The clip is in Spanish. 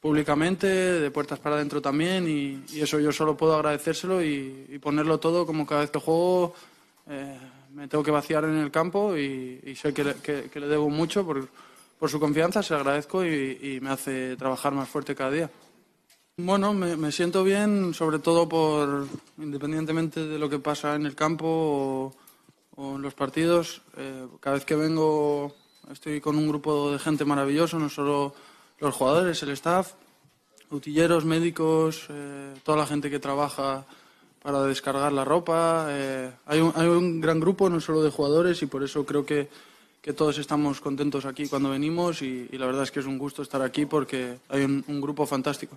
públicamente, de puertas para adentro también, y, eso yo solo puedo agradecérselo y, ponerlo todo como cada vez que juego eh, me tengo que vaciar en el campo y, sé que le, debo mucho por, por, su confianza, se agradezco y, me hace trabajar más fuerte cada día. Bueno, me, siento bien, sobre todo por, independientemente de lo que pasa en el campo o, en los partidos, eh, cada vez que vengo estoy con un grupo de gente maravilloso, no solo los jugadores, el staff, utilleros, médicos, eh, toda la gente que trabaja para descargar la ropa. Eh, hay, un, gran grupo, no solo de jugadores, y por eso creo que, todos estamos contentos aquí cuando venimos y, la verdad es que es un gusto estar aquí porque hay un grupo fantástico.